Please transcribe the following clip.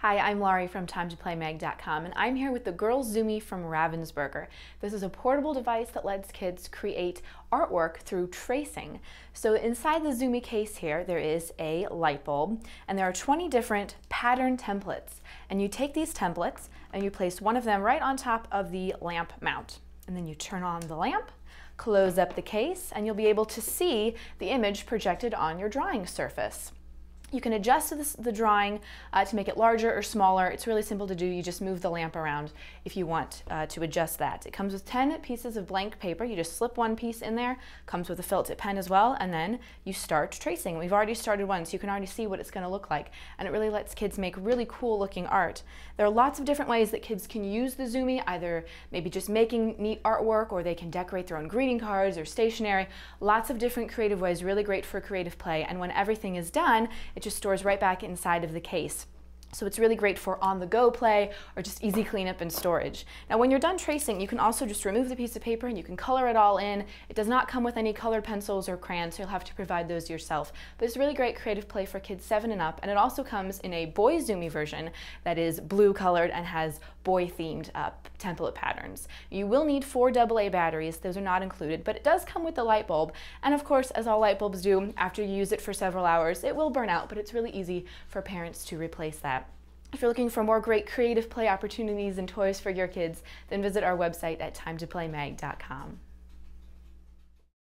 Hi, I'm Laurie from TimeToPlayMag.com, and I'm here with the Girl Zumi from Ravensburger. This is a portable device that lets kids create artwork through tracing. So inside the Zumi case here, there is a light bulb, and there are 20 different pattern templates. And you take these templates, and you place one of them right on top of the lamp mount. And then you turn on the lamp, close up the case, and you'll be able to see the image projected on your drawing surface. You can adjust this, the drawing uh, to make it larger or smaller. It's really simple to do. You just move the lamp around if you want uh, to adjust that. It comes with 10 pieces of blank paper. You just slip one piece in there. Comes with a felt-tip pen as well, and then you start tracing. We've already started one, so you can already see what it's going to look like, and it really lets kids make really cool looking art. There are lots of different ways that kids can use the Zoomy, either maybe just making neat artwork, or they can decorate their own greeting cards or stationery. Lots of different creative ways, really great for creative play, and when everything is done, it just stores right back inside of the case. So it's really great for on-the-go play or just easy cleanup and storage. Now when you're done tracing, you can also just remove the piece of paper and you can color it all in. It does not come with any colored pencils or crayons, so you'll have to provide those yourself. But it's really great creative play for kids seven and up, and it also comes in a boy zoomy version that is blue colored and has boy themed uh, template patterns. You will need four AA batteries, those are not included, but it does come with the light bulb. And of course, as all light bulbs do, after you use it for several hours, it will burn out, but it's really easy for parents to replace that. If you're looking for more great creative play opportunities and toys for your kids, then visit our website at timetoplaymag.com.